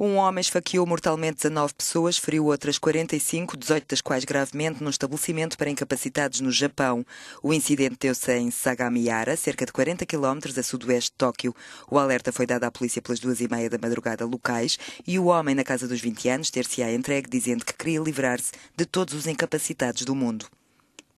Um homem esfaqueou mortalmente 19 pessoas, feriu outras 45, 18 das quais gravemente, num estabelecimento para incapacitados no Japão. O incidente deu-se em Sagamiara, cerca de 40 km a sudoeste de Tóquio. O alerta foi dado à polícia pelas duas e meia da madrugada locais e o homem na casa dos 20 anos ter-se-á entregue dizendo que queria livrar-se de todos os incapacitados do mundo.